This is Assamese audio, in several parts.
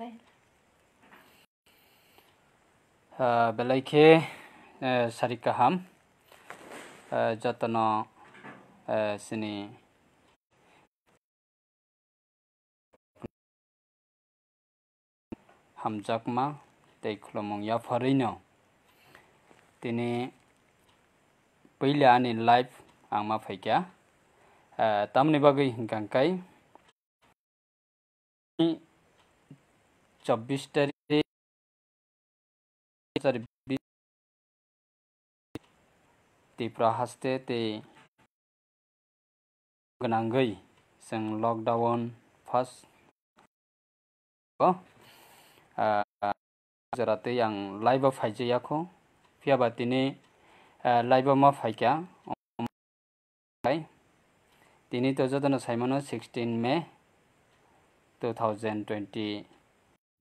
خير sari সারি কাহাম যতন সিনি হামজাকমা tei khulomong ya pharino tini pila ani live ang ma phaikya eh, tamni bagai hingkang kai চব্বিশ তারিখ ত্রিপুরা হাসতে তে गोनांगै जों लकडाउन फार्स्ट जाते आं लाइभ फाइजायाखौ फियाबातिनि लाइभ मा फाइका তিনি তো যতন সাইমন sixteen May two thousand twenty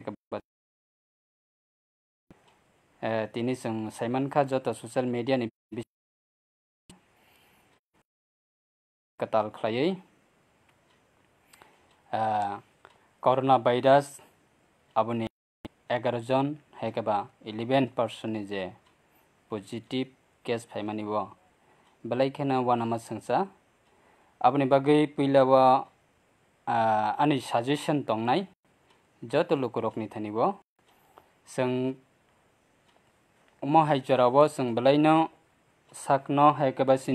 các eh, bạn tini sung Simon kha jota social media ni katal khlai corona virus আপনি এগারো জন হেকেবা ইলেভেন পার্সেন্টনি যে পজিটিভ কেস ফাইমানিব বেলাইখানে ওয়ানামা সংসা আপনি বাকি পইলাবা আনি সাজেশন দংনাই যত লোক রকনি থানিব মহাইচরাবো সঙ্গ বেলাইন সাক ন হাইকাবাসী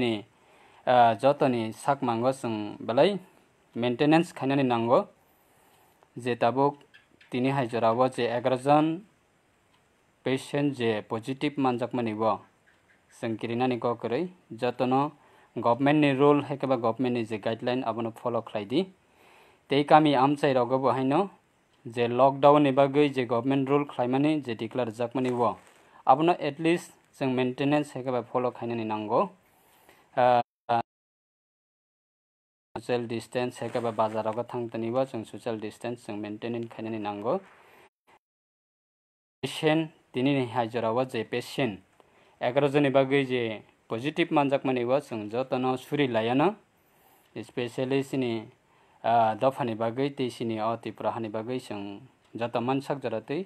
যতনি সাক মাঙ্গ সঙ্গ বেলাই মেন্টেনেন্স খাইনানি নাঙ্গ যে তাবো তিনি হাইজরাবো যে এগারোজন পেশেন্ট যে পজিটিভ মানজাকমানিব সঙ্গিরিনানি ক করেই যতন গভর্নমেন্টনি রুল হাইকাবা গভর্নমেন্টনি যে গাইডলাইন আবনো ফলো খাইদি তেই কামি আমচাই রগবো হাইন जे लकडाउन एवं गई जे गवर्नमेंट रूल खाने जे डिक्लेयर जगमें वो अब एटलिस्ट जो मेन्टेनेंस फलो खाने नागो ससियल डिस्टेंस बजार जो ससियल डिस्टेंस जो मेन्टेन खाने नागो पेसेंट दिन हाइजर जे पेसेंट एगार जन एवं गई जे पजिटिव मानजाकमें जो जतन सूरी लाइन स्पेसियलिस्ट ꯗꯐꯅꯤꯕꯒꯩ ꯇꯦꯁꯤꯅꯤ ꯑꯇꯤ ꯄ꯭ꯔꯍꯅꯤꯕꯒꯩ ꯁꯪ ꯖꯇ मनसक जरते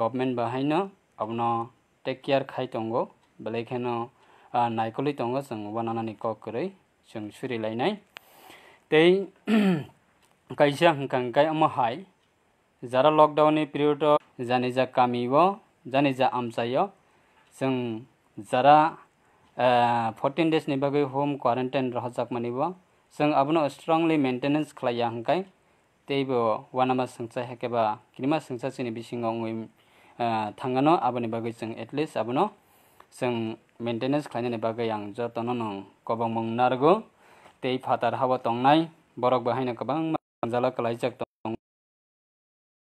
गभर्नमेंट बाहायनो अपनो टेक केयर खाइ तंगो बले खेनो नाइकोलि तंगो संग बनानानि कक करै जों सुरि लायनाय तै काइसा हंखां गाय अम हाय जारा लकडाउन पिरियड जानि जा कामिबो जानि जा आमसायो जों जारा फर्टिन डेज बागै होम क्वारेन्टाइन रहजाक मानिबो जों आबनो स्ट्रंलि मेन्टेनेन्स खालाया हंखाय तेबो वानामा सोंसा हेकेबा किनिमा सोंसा सिनि बिसिङाव ngui थांगानो आबनि बागै जों एटलिस्ट आबनो जों मेन्टेनेन्स खालायनायनि बागै आं जतनो नों गोबां मोंनारगौ तेइ फातार हाबा तंनाय बरक बाहायनो गोबां जाला खालायजाक दं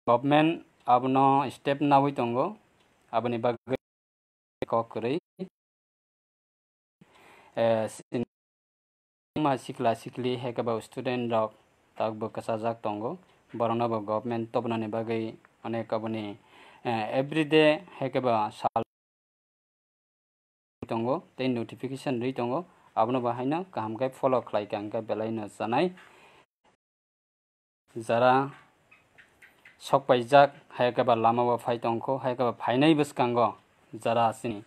गभर्नमेन्ट आबनो स्टेप नावै दंगो आबनि बागै ककरै masih klasikli hekeba student rok takbo kasajak tongo borokno bo government tobnani bagwi onek aboni everyday hekeba sal tongo tei notification ri tongo abono bahaino kaham kai follow khlai ka angka belaino janai jara sok paijak hayakaba lama ba phai tongkho hayakaba phainai bwskango jara asini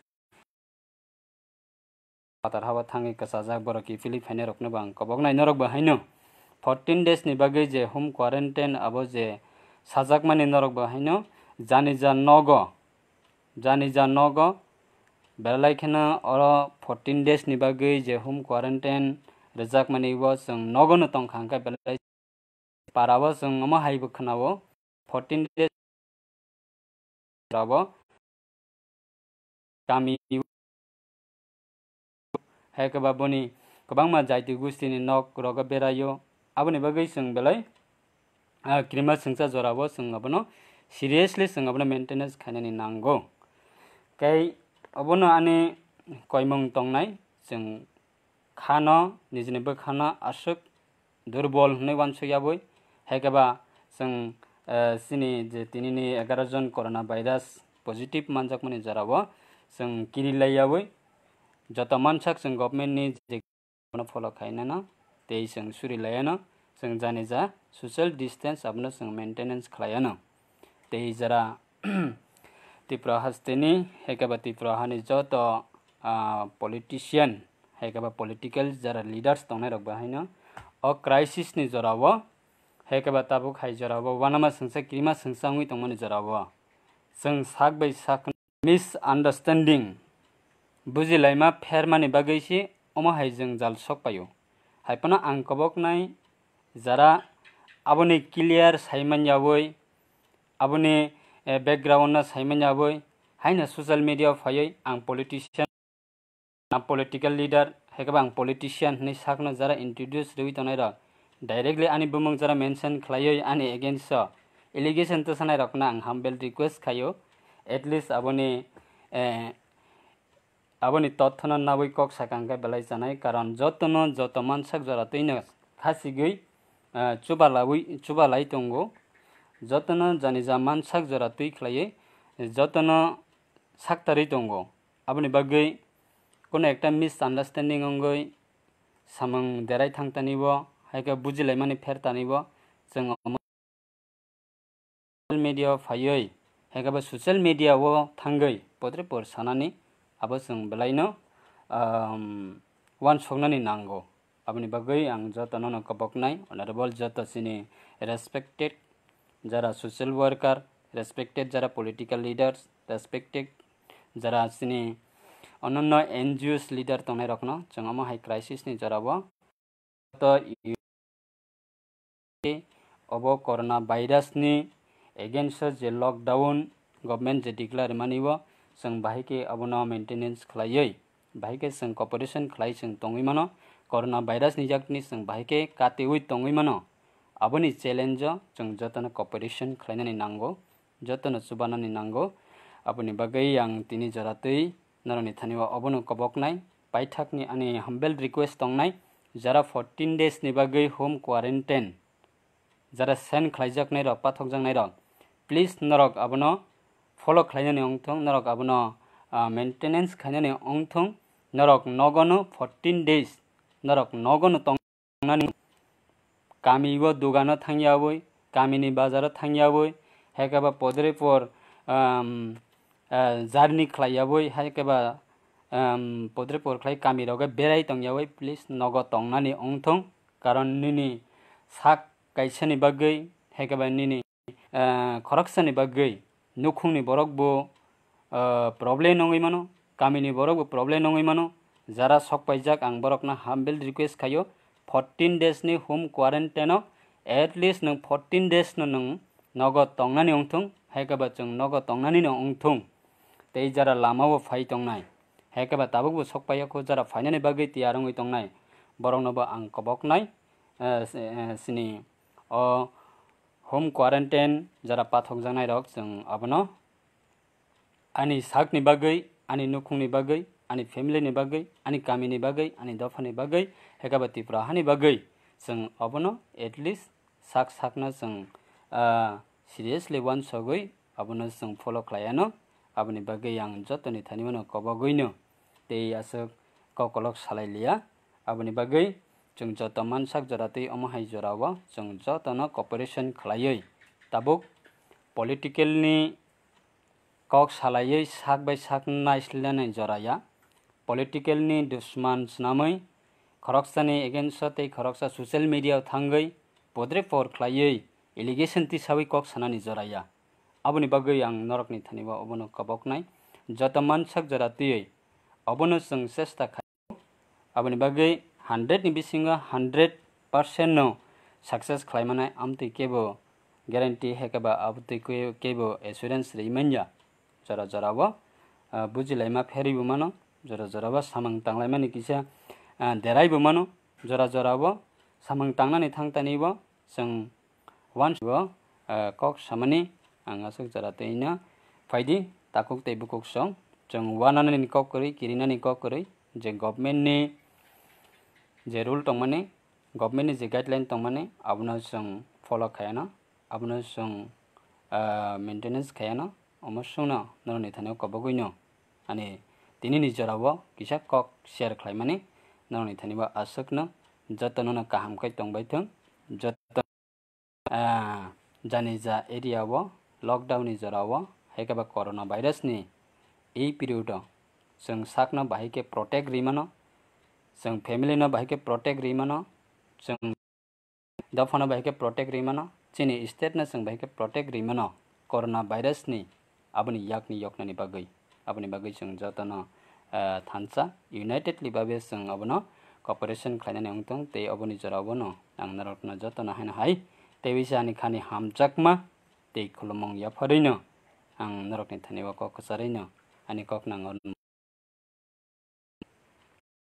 পাতার হাবা থাঙ্গি কসা যাক বড় কি ফিলিপ হাইনে রকনে বাং কবক নাই নরক বা হাইনো ফরটিন ডেস নি বাগে যে হোম কোয়ারেন্টাইন আবো যে সাজাক মানে নরক বা হাইনো জানি যা নগ জানি যা নগ বেলাই খেন অর ফরটিন ডেস নি বাগে যে হোম কোয়ারেন্টাইন রেজাক মানে ইব নগ ন টংখাঙ্কা বেলাই পারাব যেন আমা হাইব খনাব ফরটিন ডেস রাব গামি हेकबा बनी कबांगमा जाइति गुस्तिनि नक रग बेरायो आबनि बगै सङ आ क्रिमा सङसा जराबो सङ अबन सिरियसली सङ अबन मेन्टेनेन्स खानानि नांगो कै अबन अनि कैमं तंनाय जों खान निजनि ब खान आसुक दुर्बल हुने वानसुयाबो हेकबा सङ सिनि जे तिनिनि एघार जन कोरोना भाइरस पोजिटिभ मान्छक मुनि जराबो जों किरिलाइयाबै जत जों मानसाक जों गभर्नमेन्टनि जेखौनो फल' खालायना ते जों सुरि लयन जों जाने जा सोशल डिस्टेंस आपनो जों मेन्टेनेंस खालायानो ते जरा तिप्र हस्तेनि हेकेबा तिप्र हानि जत पोलिटिसियन हेकेबा पलिटिकल जरा लिडार्स दंनाय रग बाहायनो अ क्राइसिस क्राइसिसनि जराव हेकेबा ताबुक हाय जराव वानामा संसा किरिमा संसाङै दंमोन जराव जों साक बै साक मिसआन्डारस्टेन्डिं বুজিলাইমা ফেৰমানি বাগৈছে অমা হাইজেং জাল চক পায়ো হাইপনা আং কবক নাই যাৰা আপুনি ক্লিয়াৰ সাইমান যাবই আপুনি বেকগ্ৰাউণ্ড চাইমান যাবই হাইনা ছ'চিয়েল মিডিয়া ফায়ৈ আং পলিটিচিয়ান লিডাৰ সেইকাৰণে আং পলিটিচিয়ান হেনে যাৰা ইণ্ট্ৰডিউচ ৰৈ তনাই ৰ আনি যাৰা মেনশ্যন খেলায়ৈ আনি এগেইনষ্ট এলিগেশ্যন তো চানাই ৰখনা আং হাম্বেল ৰিকুৱেষ্ট খায়ো এটলিষ্ট আপুনি अबनि तत्न नाव कक सङ्ख्याखा बेला जान कारण जतनो जतो मनस जो न खिगि चुवाई तगो जो जान जा मनस जो ति खै जतनो सकतारै तगो अब नि बेटा मिसअन्डारस्टेन्डिङ गै सामङ दती है बुझिलै मिने फो जल मेडिया फाइके ससियल मेडिया ति पत्र पानी আবার সঙ্গ বেলাইন ওয়ান সঙ্গে নাগ আপনি বগৈ আং যত্ন কবকাই অনারেবল যত সিনে রেসপেক্টেড যারা সোশ্যাল ওয়ার্কার রেসপেক্টেড যারা পলিটিক্যাল লিডার্স রেসপেক্টেড যারা সিনে অনন্য এন জি ওস লিডার তো রকম চাই হাই ক্রাইসিস জরাব অব করোনা ভাইরাস এগেনস্ট যে লকডাউন গভর্নমেন্ট যে ডিক্লার মানিব जों बाहेखे आबना मेन्टेनेन्स खालामै बाहेखे जों कपरेसन खालाय जों तङैमानो करोना भाइरास निजाकनि जों बाहेखे काटेवै तङैमानो आबनि चेलेन्ज जों जतन कपरेसन खालायनानै नांगौ जतन सुबानानै नांगौ आबनि बागै आं तिनि जरातै नरनि थानिवा अबनो कबकनाय बायथाकनि आनि हम्बेल रिक्वेस्ट दंनाय जारा फर्टिन डेसनि बागै होम क्वारेन्टाइन जारा सेन्ड खालायजाखनाय र पाथक जानाय र प्लिज नरक आबनो फलो खालामनानै अंथं नरक आबनो मेन्टेनेन्स खालामनानै अंथं नरक नगनो फर्टिन डेज नरक नगनो तंनानै कामिव दुगानो थांयावै कामिनि बाजाराव थांयावै हेकेबा पदरे पर जार्नि खालायावै हेकेबा पदरे पर खालाय कामि रगे बेराय तंयावै प्लिज नग तंनानै अंथं কারণ নিনি শাক কাইসানি বাগ্যই হেকেবাই নিনি খরকসানি বাগ্যই নুখুনি বৰক বৌ প্ৰব্লেম নঙৈ মানো কামিনী বৰক বৌ প্ৰব্লেম নঙৈ মানো যাৰা চক পাই যাক আং বৰক না হাম্বেল ৰিকুৱেষ্ট খাইও ফৰ্টিন ডেজনি হোম কোৱাৰেণ্টাইনক এটলিষ্ট নং ফৰ্টিন ডেজ নো নং নগদ টংনানি অংথুং হেকাবা চং নগদ টংনানি ন অংথুং তেই যাৰা লামাব ফাই টংনাই হেকাবা তাবক বৌ চক পাই আকৌ যাৰা ফাইনানি বাগে তিয়াৰঙৈ টংনাই বৰং নবা আং কবক নাই চিনি অ' home quarantine jara pathok janai rok chung abono ani sak ni bagai ani nukhung ni bagai ani family ni bagai ani kami ni bagai ani dofa ni bagai hekabati praha ni bagai chung abono at least sak sakna chung seriously one sogoi abono chung follow klayano aboni bagai yang jotoni thani mano kobagoi no tei asok kokolok salai liya aboni bagai ᱪᱚᱝᱡᱚᱛᱟᱢᱟᱱ जराती ᱡᱚᱨᱟᱛᱮ ᱚᱢᱟᱦᱟᱭ ᱡᱚᱨᱟᱣᱟ जतन ᱠᱚᱯᱟᱨᱮᱥᱚᱱ खलायै ᱛᱟᱵᱚᱠ पॉलिटिकलनि कक सालायै साक बाय साक नायस्लायनाय जराया पॉलिटिकलनि दुश्मन स्नामै खरक्सानि एगेन्स्टै खरक्सा सोशल मिडियायाव थाङै बद्रे पावर खालायै एलिगेसन हिसाबै कक सानानि जराया आबनि बागै आं नरकनि थानिबा अबनो कबकनाय जतमान साक जरातियै अबनो जों सेस्था खालामो आबनि बागै हंड्रेड निविंग हंड्रेड पार्सेंट सक्सेस खालामें आम तु कैबो गारंटी हेकबा अब तु कैबो एसुरेंस रिमेंजा जरा जरा बुझीलाइमा फेरीबो मानो जरा जरा सामान तंगलाइमानी कि देरबो मानो जरा जरा सामान तंगनानै थांतानी जों वान कक सामानी आंगासो जरा तैन फायदि ताकुक तैबो कक सं जों वानानै कक करै किरिनानै कक करै जे गभर्नमेन्टनि जे रूल तमानी गवर्नमेंट जे गाइडलाइन तमानी अपना संग फॉलो खाया ना अपना संग मेंटेनेंस खाया ना अमसुंग ना नरो नेथाने कब गुइनो आनी तिनी निजराव किसा कक शेयर खलाइमानि नरो नेथानि बा आसकनो जतन न काम कय तंगबाय थं जतन आ जाने जा एरिया व लॉकडाउन निजराव हेकाबा कोरोना भाइरस नि ए पीरियड संग साखन बाहेके प्रोटेक्ट रिमन सङ्ग फेमिली नभएको प्रोटेक्ट रिमन सङ्ग दफ नभएको प्रोटेक्ट रिमन चिनि स्टेट न सङ्ग भएको प्रोटेक्ट रिमन कोरोना भाइरासनि आबनि याकनि यकनानि बागै आबनि बागै जों जतन थानसा इउनाइटेडलि बाबे जों न कपरेसन खालायनानै अंतं ते आबोनि जराबोन नांनारकना जतन खाने हाय ते विसानि खानि हामजाकमा ते खुलुमं याफारैनो आं नरकनि थानेवा न अनि कक